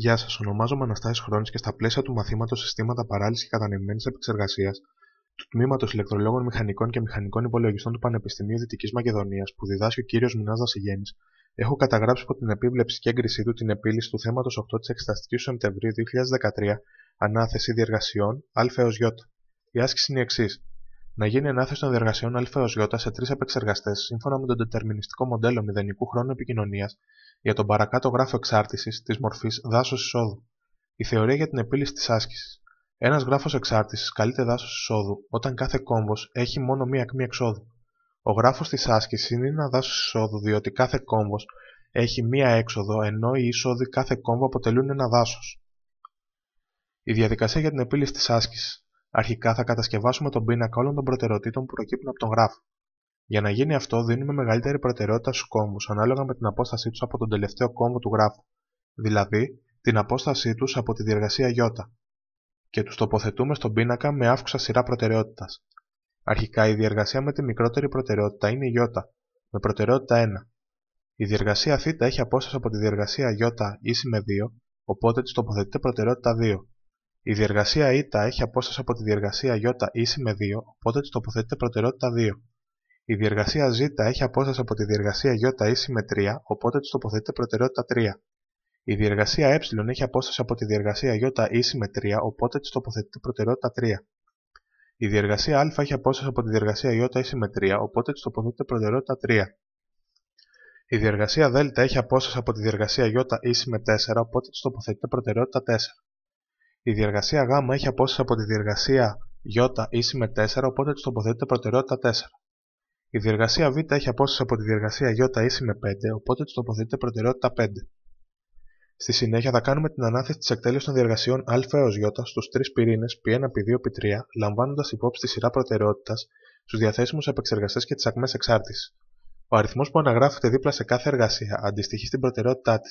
Γεια σας, ονομάζομαι Αναστάσης Χρόνης και στα πλαίσια του μαθήματος Συστήματα Παράλυσης και Κατανεμμένη Επεξεργασίας του Τμήματος Ηλεκτρολόγων Μηχανικών και Μηχανικών Υπολογιστών του Πανεπιστημίου Δυτικής Μακεδονίας, που διδάσκει ο κύριος Μινά Δασιγέννης, έχω καταγράψει από την επίβλεψη και έγκρισή του την επίλυση του θέματος 8 της Εξεταστικής του Σεπτεμβρίου 2013, Ανάθεση Διεργασιών Α Η άσκηση είναι η εξής να γίνει ανάθεση των διεργασιών α ω ι σε τρεις επεξεργαστές σύμφωνα με τον τετερμινιστικό μοντέλο μηδενικού χρόνου επικοινωνίας για τον παρακάτω γράφο εξάρτησης της μορφής δάσο-εισόδου. Η θεωρία για την επίλυση της άσκησης. Ένας γράφος εξάρτησης καλείται δάσο-εισόδου όταν κάθε κόμβος έχει μόνο μία ακμή εξόδου. Ο γράφος της άσκησης είναι ένα δάσο-εισόδου διότι κάθε κόμβος έχει μία έξοδο ενώ οι είσοδοι κάθε κόμβο αποτελούν ένα δάσος. Η διαδικασία για την επίλυση της άσκησης. Αρχικά θα κατασκευάσουμε τον πίνακα όλων των προτεραιοτήτων που προκύπτουν από τον γράφο. Για να γίνει αυτό, δίνουμε μεγαλύτερη προτεραιότητα στους κόμβους ανάλογα με την απόστασή τους από τον τελευταίο κόμβο του γράφου, δηλαδή την απόστασή τους από τη διεργασία Ι, και τους τοποθετούμε στον πίνακα με αύξουσα σειρά προτεραιότητας. Αρχικά η διεργασία με τη μικρότερη προτεραιότητα είναι Ι, με προτεραιότητα 1. Η διεργασία Θ έχει απόσταση από τη διεργασία Ι ίση με 2, οπότε της τοποθετείται προτεραιότητα 2. Η διεργασία η έχει απόσταση από τη διεργασία ι ίση με 2, οπότε της τοποθετείται προτεραιότητα 2. Η διεργασία ζ έχει απόσταση από τη διεργασία ι ίση με 3, οπότε της τοποθετείται προτεραιότητα 3. Η διεργασία ε έχει απόσταση από τη διεργασία ι ίση με 3, οπότε της τοποθετείται προτεραιότητα 3. Η διεργασία α έχει απόσταση από τη διεργασία ι ίση με 3, οπότε της τοποθετείται προτεραιότητα 3. Η διεργασία δ έχει απόσταση από τη διεργασία ι ίση με 4, οπότε της τοποθετείται προτεραιότητα 4. Η διεργασία γ έχει απόσταση από τη διεργασία Ι ίση με 4, οπότε της τοποθετείται προτεραιότητα 4. Η διεργασία Β έχει απόσταση από τη διεργασία Ι ίση με 5, οπότε της τοποθετείται προτεραιότητα 5. Στη συνέχεια θα κάνουμε την ανάθεση της εκτέλεσης των διεργασιών α έως ι στους τρεις πυρήνες π1, π2, π3, 3 λαμβανοντα υπόψη τη σειρά προτεραιότητας στου διαθέσιμους επεξεργαστές και τις ακμές εξάρτησης. Ο αριθμός που αναγράφεται δίπλα σε κάθε εργασία αντιστοιχεί στην προτεραιότητά της.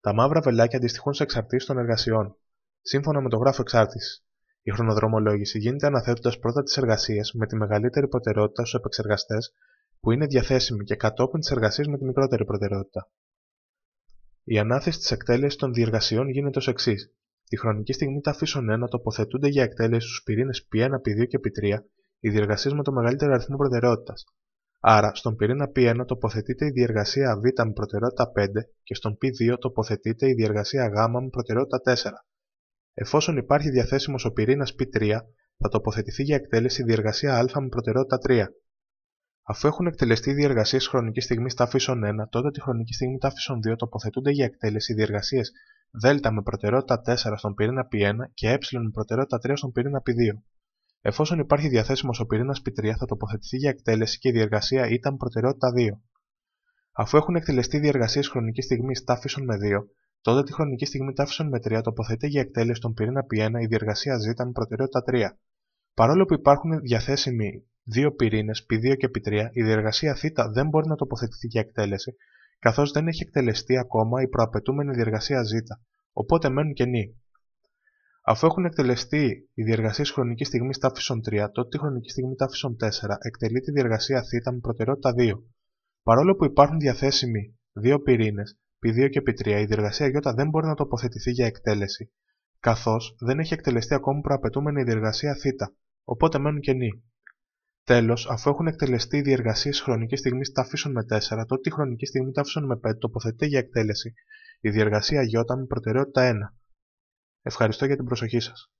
Τα μαύρα βελάκια αντιστοιχούν σε εξαρτήσεις των εργασιών. Σύμφωνα με το γράφο εξάρτηση. η χρονοδρομολόγηση γίνεται αναθέτοντας πρώτα τις εργασίες με τη μεγαλύτερη προτεραιότητα στους επεξεργαστές που είναι διαθέσιμοι και κατόπιν τις εργασίες με τη μικρότερη προτεραιότητα. Η ανάθεση της εκτέλεσης των διεργασιών γίνεται ως εξής. Τη χρονική στιγμή τα φύσων 1 τοποθετούνται για εκτέλεση στους πυρηνε π 1 π P2 και π 3 οι διεργασίες με το μεγαλύτερο αριθμό προτεραιότητας. Άρα, στον πυρήνα P1 τοποθετείται η διεργασία Β με προτεραιότητα 5 και στον P2 τοποθετείται η διεργασία Γ με προτεραιότητα 4. Εφόσον υπάρχει διαθέσιμος ο πυρήνας P3, θα τοποθετηθεί για εκτέλεση διεργασία Α με προτεραιότητα 3. Αφού έχουν εκτελεστεί οι διεργασίες χρονικής στιγμής τάφισον 1, τότε τη χρονική στιγμή τάφισον 2 τοποθετούνται για εκτέλεση διεργασίες Δ με προτεραιότητα 4 στον πυρηνα π P1 και Ε με προτεραιότητα 3 στον πυρηνα θα τοποθετεί για εκτέλεση και διαργασία ή με προτερότητα P2. Εφόσον υπάρχει διαθέσιμος ο πυρηνα π P3, θα τοποθετηθεί για εκτέλεση και η διεργασία ήταν προτεραιότητα 2. Αφού έχουν εκτελεστεί διεργασίες χρονικής στιγμής τάφισον με 2, Τότε τη χρονική στιγμή τάφησαν με 3 τοποθετεί για εκτέλεση των πυρηνα εκτέλεση, καθώ δεν P1 η διεργασία Z με προτεραιότητα 3. Παρόλο που υπάρχουν διαθέσιμοι δύο π P2 και π 3 η διεργασία Θ δεν μπορεί να τοποθετηθεί για εκτέλεση, καθώς δεν έχει εκτελεστεί ακόμα η προαπαιτούμενη διεργασία Ζ, οπότε μένουν κενοί. Αφού έχουν εκτελεστεί οι διεργασίες χρονικής στιγμής τάφησον 3, τότε τη χρονική στιγμή τάφησον 4 εκτελεί τη διεργασία Θ με προτεραιότητα 2. Παρόλο που υπάρχουν διαθέσιμοι δύο πυρήνες, πι 2 και π 3 η διεργασία Ι δεν μπορεί να τοποθετηθεί για εκτέλεση, καθώς δεν έχει εκτελεστεί ακόμη προαπαιτούμενη η διεργασία Θ, οπότε μένουν κενοί. Τέλος, αφού έχουν εκτελεστεί οι διεργασίες χρονικής στιγμής τάφισον με 4, τότε η χρονική στιγμή τάφισον με 5 τοποθετείται για εκτέλεση, η διεργασία Ι με προτεραιότητα 1. Ευχαριστώ για την προσοχή σας.